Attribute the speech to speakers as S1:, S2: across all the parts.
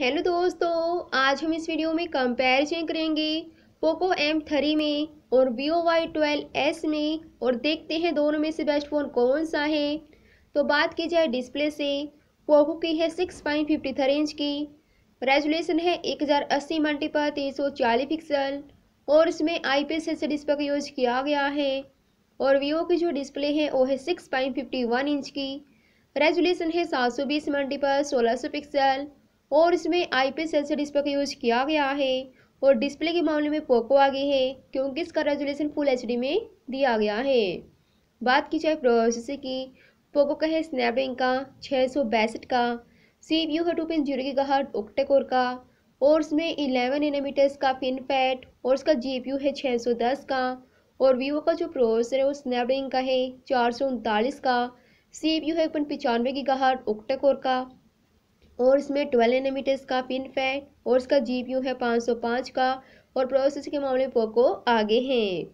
S1: hello दोस्तों आज हम इस वीडियो में कंपैरिजन करेंगे पोको एम थ्री में और वीओ वाई ट्वेल्व एस में और देखते हैं दोनों में से बेस्ट फ़ोन कौन सा है तो बात की जाए डिस्प्ले से पोको की है six point fifty three inch की रेजुलेशन है एक हज़ार अस्सी मल्टी पर तीन सौ चालीस पिक्सल और इसमें आई पी एस डिस्प्ले का यूज किया गया है और वीवो की जो डिस्प्ले है वो है six point fifty one inch की रेजुलेशन है सात सौ बीस मल्टी पर सोलह सौ पिक्सल और इसमें आई पी एल डिस्प्ले का यूज़ किया गया है और डिस्प्ले के मामले में पोको आगे है क्योंकि इसका रेजोल्यूशन फुल एच में दिया गया है बात की जाए प्रोसेसर की पोको का है स्नैपड्रैगन का छः का सी पी यू है टू पॉइंट जीरो की गहट ओक्टेकोर का और इसमें इलेवन एनामीटर्स का पिन पैट और इसका जी पी यू है छः सौ दस का और वीवो का जो प्रोसेसर है वो स्नैपड्रैगन का है चार सौ उनतालीस का सी पी यू है एक पॉइंट पचानवे की गहट ओक्टेकोर का और इसमें ट्वेल्व एनमीटर्स का पिन फैट और इसका जीपीयू है 505 का और प्रोसेस के मामले में पोको आगे हैं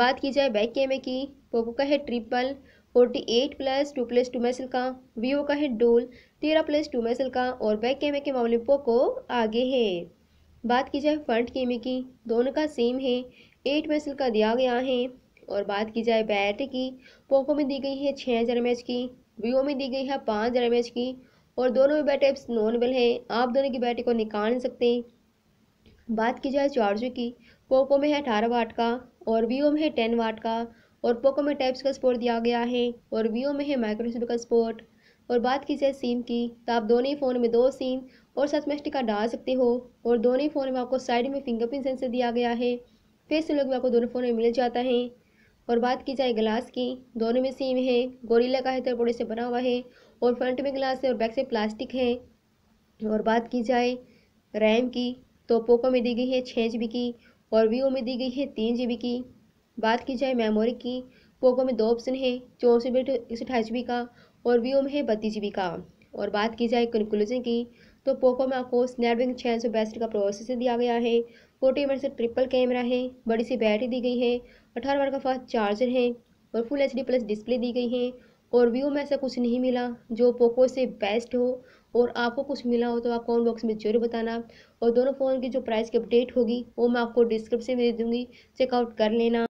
S1: बात की जाए बैक कैमरे की पोको का है triple forty eight plus two plus two मेसल का वीवो का है डोल तेरह प्लस टू मेसल का और बैक कैमरे के मामले में पोको आगे है बात की जाए फ्रंट कैमरे की दोनों का सेम है एट मेसल का दिया गया है और बात की जाए बैटरी की पोको में दी गई है छः हज़ार एम की वीवो में दी गई है पाँच हज़ार की और दोनों ही बेटे नॉनवेल हैं आप दोनों की बेटी को निकाल नहीं सकते बात की जाए चार्जर की पोको में है अठारह वाट का और वीओ में है टेन वाट का और पोको में टाइप्स का स्पोर्ट दिया गया है और वीओ में है माइक्रोसिप का स्पोर्ट और बात की जाए सिम की तो आप दोनों ही फ़ोन में दो सिम और साथ में का डाल सकते हो और दोनों ही फ़ोन में आपको साइड में फिंगरप्रिंट सेंसर दिया गया है फेस लोग भी आपको दोनों फ़ोन में मिल जाता है और बात की जाए ग्लास की दोनों में सेम है गोरीला का है तो बड़े से बना हुआ है और फ्रंट में ग्लास है और बैक से प्लास्टिक है और बात की जाए रैम की तो पोको में दी गई है छः जी की और वीवो में दी गई है तीन जी की बात की जाए मेमोरी की पोको में दो ऑप्शन है चौंसठ बिट एक सौ अठाईस जी का और वीवो में है बत्तीस जी का और बात की जाए कंक्लूजन की तो पोको में आपको स्नैपड्रैगन छः सौ बैसठ का प्रोसेसर दिया गया है फोर्टी एम से ट्रिपल कैमरा है बड़ी सी बैटरी दी गई है अठारह वाट का फास्ट चार्जर है और फुल एच प्लस डिस्प्ले दी गई है और व्यू में ऐसा कुछ नहीं मिला जो पोको से बेस्ट हो और आपको कुछ मिला हो तो आप कॉमेंट बॉक्स में जरूर बताना और दोनों फ़ोन की जो प्राइस की अपडेट होगी वो मैं आपको डिस्क्रिप्शन में दे दूँगी चेकआउट कर लेना